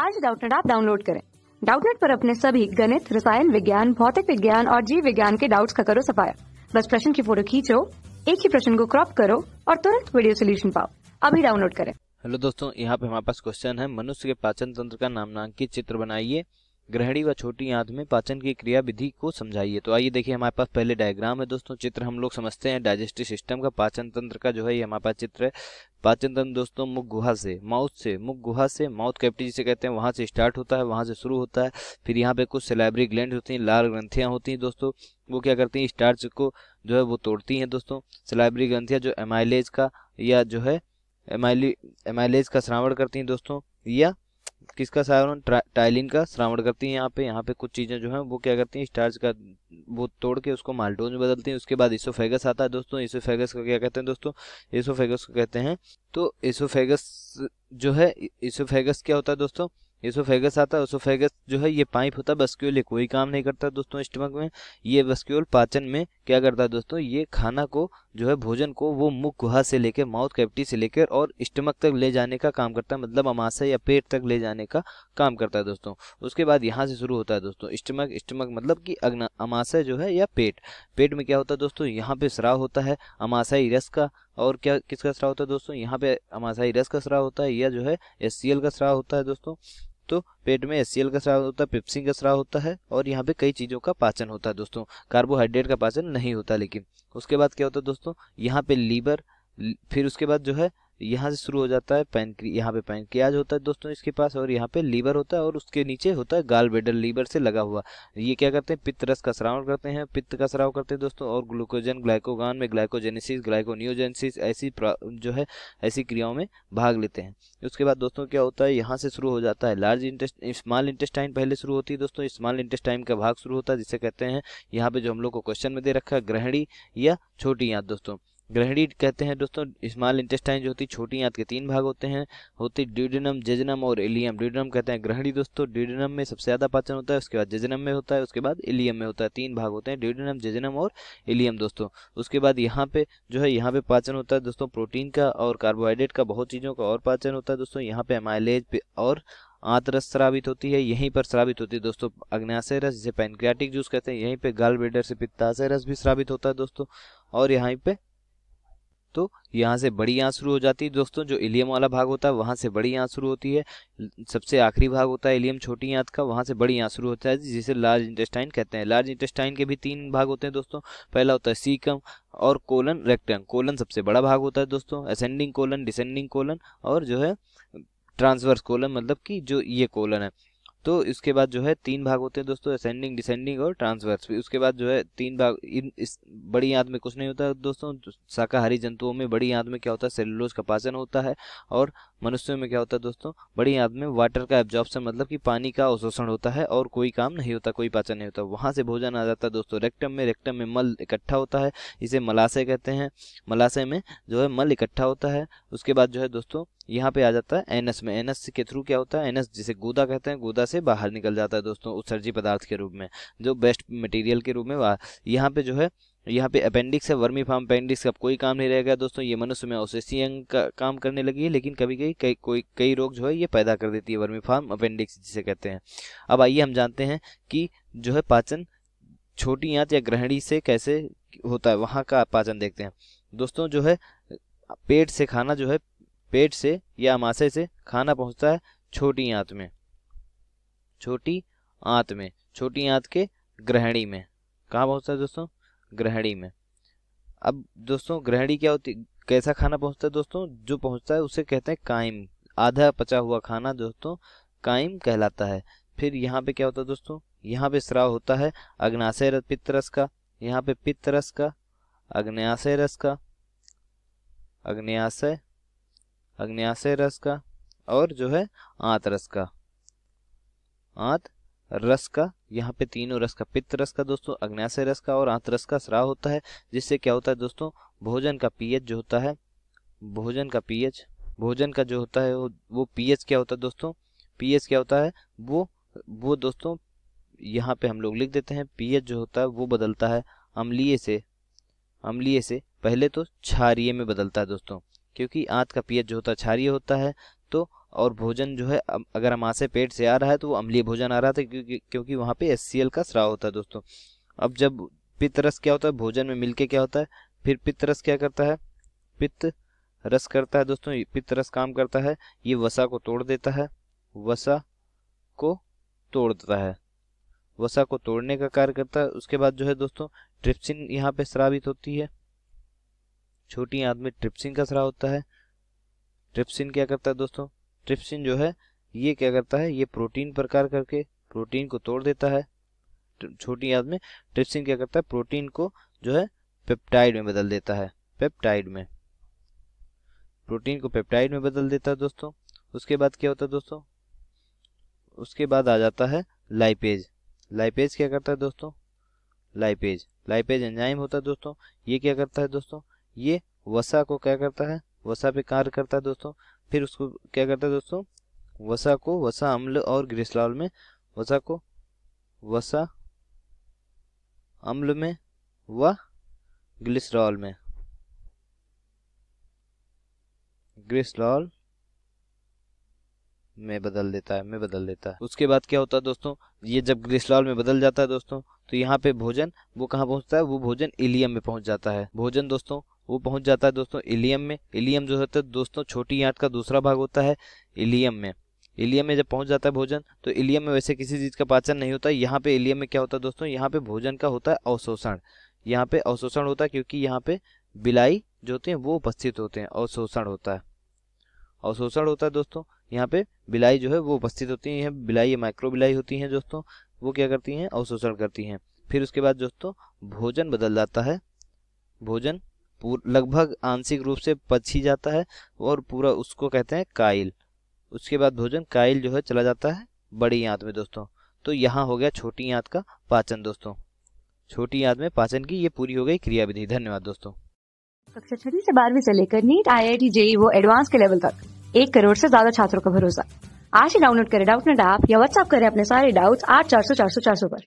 आज डाउटनेट आप डाउनलोड करें डाउटनेट पर अपने सभी गणित रसायन विज्ञान भौतिक विज्ञान और जीव विज्ञान के डाउट्स का करो सफाया बस प्रश्न की फोटो खींचो एक ही प्रश्न को क्रॉप करो और तुरंत वीडियो सोल्यूशन पाओ अभी डाउनलोड करें हेलो दोस्तों यहाँ पे हमारे पास क्वेश्चन है मनुष्य के पाचन तंत्र का की चित्र बनाइए ग्रहणी व छोटी आंत में पाचन की क्रिया विधि को समझाइए तो आइए देखिए हमारे पास पहले डायग्राम है दोस्तों चित्र हम लोग समझते हैं डाइजेस्टिव सिस्टम का पाचन तंत्र का जो है ये हमारे पास चित्र है पाचन तंत्र दोस्तों मुख गुहा से माउथ से मुख गुहा से माउथ कैप्टी जिसे कहते हैं वहाँ से स्टार्ट होता है वहाँ से शुरू होता है फिर यहाँ पे कुछ सेलेबरी ग्लैंड होती हैं लाल ग्रंथियाँ होती हैं दोस्तों वो क्या करती हैं स्टार्च को जो है वो तोड़ती हैं दोस्तों सेलेबरी ग्रंथियाँ जो एमाइलेज का या जो है एमाइली एमाइलेज का श्रावण करती हैं दोस्तों या किसका सहायवन टाइलिन का श्रावण करती हैं यहाँ पे यहाँ पे कुछ चीज़ें जो हैं वो क्या करती हैं स्टार्च का वो तोड़ के उसको माल्टोज में बदलती हैं उसके बाद इसोफेगस आता है दोस्तों इसोफेगस का क्या कहते हैं दोस्तों इसोफेगस को कहते हैं तो इसोफेगस जो है इसोफेगस क्या होता है दोस्तों इसोफेगस आता है इसोफेगस जो है ये पाइप होता है बस्क्यूल ये कोई काम नहीं करता दोस्तों स्टमक में ये बस्क्यूल पाचन में क्या करता है दोस्तों ये खाना को जो है भोजन को वो मुख गुहा से लेकर माउथ कैविटी से लेकर और स्टमक तक ले जाने का काम करता है मतलब अमाशय या पेट तक ले जाने का काम करता है दोस्तों उसके बाद यहाँ से शुरू होता है दोस्तों स्टमक स्टमक मतलब कि अमाशय जो है या पेट पेट में क्या होता है दोस्तों यहाँ पे श्राव होता है अमाशय रस का और क्या किसका श्राव होता है दोस्तों यहाँ पे अमाशाई रस का श्राव होता है या जो है एस का श्राव होता है दोस्तों तो पेट में एस का स्राव होता है पिप्सिन का स्राव होता है और यहाँ पे कई चीज़ों का पाचन होता है दोस्तों कार्बोहाइड्रेट का पाचन नहीं होता लेकिन उसके बाद क्या होता है दोस्तों यहाँ पे लीवर फिर उसके बाद जो है यहाँ से शुरू हो जाता है पैनक्री यहाँ पे पैनक्रियाज होता है दोस्तों इसके पास और यहाँ पे लीवर होता है और उसके नीचे होता है गाल बेडर लीवर से लगा हुआ ये क्या करते हैं पित्त रस का स्राव करते हैं पित्त का स्राव करते हैं दोस्तों और ग्लूकोजन ग्लाइकोगान में ग्लाइकोजेनेसिस ग्लाइकोनियोजेनेसिस ऐसी जो है ऐसी क्रियाओं में भाग लेते हैं उसके बाद दोस्तों क्या होता है यहाँ से शुरू हो जाता है लार्ज इंटेस्ट स्मॉल इंटेस्टाइन पहले शुरू होती है दोस्तों स्मॉल इंटेस्टाइन का भाग शुरू होता है जिसे कहते हैं यहाँ पे जो हम लोग को क्वेश्चन में दे रखा है ग्रहणी या छोटी याद दोस्तों ग्रहणी कहते हैं दोस्तों स्मॉल इंटेस्टाइन जो होती है छोटी आंत के तीन भाग होते हैं होती ड्यूडिनम जेजनम और इलियम ड्यूडनम कहते हैं ग्रहणी दोस्तों ड्यूडनम में सबसे ज़्यादा पाचन होता है उसके बाद जेजनम में होता है उसके बाद इलियम में होता है तीन भाग होते हैं ड्यूडिनम जेजनम और इलियम दोस्तों उसके बाद यहाँ पे जो है यहाँ पे पाचन होता है दोस्तों प्रोटीन का और कार्बोहाइड्रेट का बहुत चीज़ों का और पाचन होता है दोस्तों यहाँ पे माइलेज और आंतरस श्रावित होती है यहीं पर श्रावित होती है दोस्तों अग्नाशय रस जिसे पैनक्रियाटिक जूस कहते हैं यहीं पे गाल ब्लेडर से पित्ताशय रस भी श्रावित होता है दोस्तों और यहाँ पे तो यहाँ से बड़ी यहाँ शुरू हो जाती है दोस्तों जो इलियम वाला भाग होता है वहाँ से बड़ी यहाँ शुरू होती है सबसे आखिरी भाग होता है इलियम छोटी आँत का वहाँ से बड़ी यहाँ शुरू होता है जिसे लार्ज इंटेस्टाइन कहते हैं लार्ज इंटेस्टाइन के भी तीन भाग होते हैं दोस्तों पहला होता है सीकम और कोलन रेक्टम कोलन सबसे बड़ा भाग होता है दोस्तों असेंडिंग कोलन डिसेंडिंग कोलन और जो है ट्रांसवर्स कोलन मतलब कि जो ये कोलन है तो इसके बाद जो है तीन भाग होते हैं दोस्तों असेंडिंग डिसेंडिंग और ट्रांसवर्स भी उसके बाद जो है तीन भाग इन इस बड़ी आंत में कुछ नहीं होता दोस्तों शाकाहारी जंतुओं में बड़ी आंत में क्या होता है सेलुलोज का पाचन होता है और मनुष्यों में क्या होता है दोस्तों बड़ी आंत में वाटर का एब्जॉर्प्शन मतलब कि पानी का अवशोषण होता है और कोई काम नहीं होता कोई पाचन नहीं होता वहाँ से भोजन आ जाता है दोस्तों रेक्टम में रेक्टम में मल इकट्ठा होता है इसे मलाशय कहते हैं मलाशय में जो है मल इकट्ठा होता है उसके बाद जो है दोस्तों यहाँ पे आ जाता है एनएस में एनएस के थ्रू क्या होता है एनएस जिसे गोदा कहते हैं गोदा से बाहर निकल जाता है दोस्तों उत्सर्जी पदार्थ के रूप में जो बेस्ट मटेरियल के रूप में यहाँ पे जो है यहाँ पे अपेंडिक्स है वर्मी फार्म अपेंडिक्स का कोई काम नहीं रहेगा दोस्तों ये मनुष्य में औसेसी अंग का काम करने लगी है लेकिन कभी कभी कई कोई कई रोग जो है ये पैदा कर देती है वर्मी फार्म अपेंडिक्स जिसे कहते हैं अब आइए हम जानते हैं कि जो है पाचन छोटी आंत या ग्रहणी से कैसे होता है वहाँ का पाचन देखते हैं दोस्तों जो है पेट से खाना जो है पेट से या अमाशे से खाना पहुँचता है छोटी आँत में छोटी आँत में छोटी आँत के ग्रहणी में कहाँ पहुँचता है दोस्तों ग्रहणी में अब दोस्तों ग्रहणी क्या होती कैसा खाना पहुंचता है दोस्तों जो पहुंचता है उसे कहते हैं कायम आधा पचा हुआ खाना दोस्तों कायम कहलाता है फिर यहाँ पे क्या होता है दोस्तों यहाँ पे श्राव होता है अग्नाशय पित्तरस का यहाँ पे पित्तरस का अग्नयाशय रस का अग्नयाशय अग्नयाशय रस का और जो है आंत रस का आंत रस का यहाँ पे तीनों रस का पित्त रस का दोस्तों अग्नाशय रस का और आंतरस का स्राव होता है जिससे क्या होता है दोस्तों भोजन का पीएच जो होता है भोजन का पीएच भोजन का जो होता है वो पीएच क्या होता है दोस्तों पीएच क्या होता है वो वो दोस्तों यहाँ पे हम लोग लिख देते हैं पीएच जो होता है वो बदलता है अम्लीय से अम्लीय से पहले तो क्षारिय में बदलता है दोस्तों क्योंकि आंत का पीएच जो होता है क्षारिय होता है तो और भोजन जो है अगर आसे पेट से आ रहा है तो वो अम्लीय भोजन आ रहा था क्योंकि क्योंकि वहाँ पे एस का स्राव होता है दोस्तों अब जब पित्त रस क्या होता है भोजन में मिलके क्या होता है फिर पित्त रस क्या करता है पित्त रस करता है दोस्तों पित्त रस काम करता है ये वसा को तोड़ देता है वसा को तोड़ता है वसा को तोड़ने का कार्य करता है उसके बाद जो है दोस्तों ट्रिप्सिन यहाँ पे श्रावित होती है छोटी आदमी ट्रिप्सिन का स्राव होता है ट्रिप्सिन क्या करता है दोस्तों ट्रिप्सिन जो है ये क्या करता है ये प्रोटीन प्रकार करके प्रोटीन को तोड़ देता है छोटी याद में ट्रिप्सिन क्या करता है प्रोटीन को जो है पेप्टाइड में बदल देता है पेप्टाइड में प्रोटीन को पेप्टाइड में बदल देता है दोस्तों उसके बाद क्या होता है दोस्तों उसके बाद आ जाता है लाइपेज लाइपेज क्या करता है दोस्तों लाइपेज लाइपेज एंजाइम होता है दोस्तों ये क्या करता है दोस्तों ये वसा को क्या करता है वसा पे कार्य करता है दोस्तों फिर उसको क्या करता है दोस्तों वसा को वसा अम्ल और ग्रीसलॉल में वसा को वसा अम्ल में व ग्लिसरॉल में ग्लिसरॉल में बदल देता है में बदल देता है उसके बाद क्या होता है दोस्तों ये जब ग्लिसरॉल में बदल जाता है दोस्तों तो यहाँ पे भोजन वो कहाँ पहुंचता है वो भोजन इलियम में पहुंच जाता है भोजन दोस्तों वो पहुंच जाता है दोस्तों इलियम में इलियम जो होता है दोस्तों छोटी आंत का दूसरा भाग होता है इलियम में इलियम में जब पहुंच जाता है भोजन तो इलियम में वैसे किसी चीज़ का पाचन नहीं होता यहाँ पे इलियम में क्या होता है दोस्तों यहाँ पे भोजन का होता है अवशोषण यहाँ पे अवशोषण होता है क्योंकि यहाँ पे बिलाई जो होते हैं वो उपस्थित होते हैं अवशोषण होता है अवशोषण होता है दोस्तों यहाँ पे बिलाई जो है वो उपस्थित होती है यह बिलाई माइक्रो बिलाई होती है दोस्तों वो क्या करती हैं अवशोषण करती हैं फिर उसके बाद दोस्तों भोजन बदल जाता है भोजन लगभग आंशिक रूप से पच ही जाता है और पूरा उसको कहते हैं काइल उसके बाद भोजन काइल जो है चला जाता है बड़ी याद में दोस्तों तो यहाँ हो गया छोटी याद का पाचन दोस्तों छोटी याद में पाचन की ये पूरी हो गई क्रिया विधि धन्यवाद दोस्तों कक्षा छठी से बारहवीं से लेकर NEET I I T JEE वो एडवांस के लेवल तक एक करोड़ से ज्यादा छात्रों का भरोसा आज ही डाउनलोड करें डाउट नेट ऐप या व्हाट्सअप करें अपने सारे डाउट्स आठ चार सौ चार सौ चार सौ पर